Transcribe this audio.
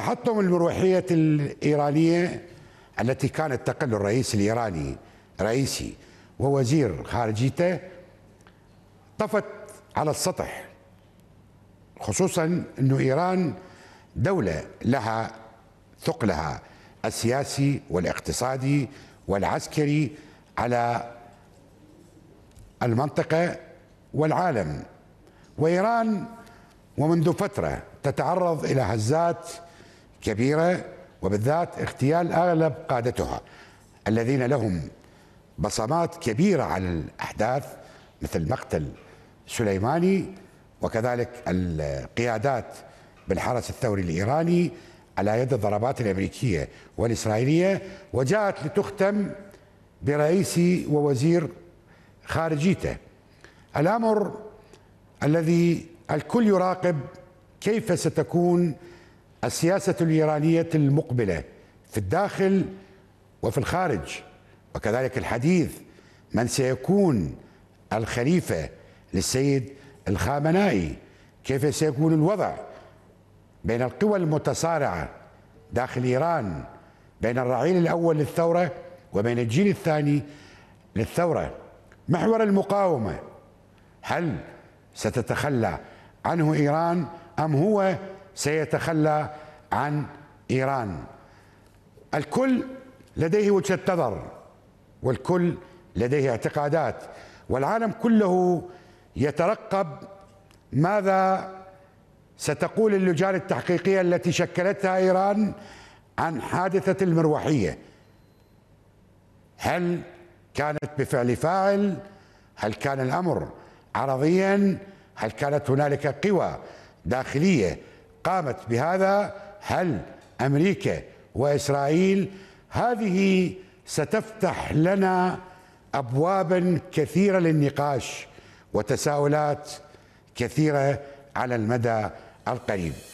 تحطم المروحية الإيرانية التي كانت تقل الرئيس الإيراني رئيسي ووزير خارجيته طفت على السطح خصوصا أن إيران دولة لها ثقلها السياسي والاقتصادي والعسكري على المنطقة والعالم وإيران ومنذ فترة تتعرض إلى هزات كبيره وبالذات اغتيال اغلب قادتها الذين لهم بصمات كبيره على الاحداث مثل مقتل سليماني وكذلك القيادات بالحرس الثوري الايراني على يد الضربات الامريكيه والاسرائيليه وجاءت لتختم برئيس ووزير خارجيته الامر الذي الكل يراقب كيف ستكون السياسة الإيرانية المقبلة في الداخل وفي الخارج وكذلك الحديث من سيكون الخليفة للسيد الخامنائي كيف سيكون الوضع بين القوى المتصارعة داخل إيران بين الرعيل الأول للثورة وبين الجيل الثاني للثورة محور المقاومة هل ستتخلى عنه إيران أم هو سيتخلى عن ايران الكل لديه وجهه نظر والكل لديه اعتقادات والعالم كله يترقب ماذا ستقول اللجان التحقيقيه التي شكلتها ايران عن حادثه المروحيه هل كانت بفعل فاعل هل كان الامر عرضيا هل كانت هنالك قوى داخليه قامت بهذا هل امريكا واسرائيل هذه ستفتح لنا ابوابا كثيره للنقاش وتساؤلات كثيره على المدى القريب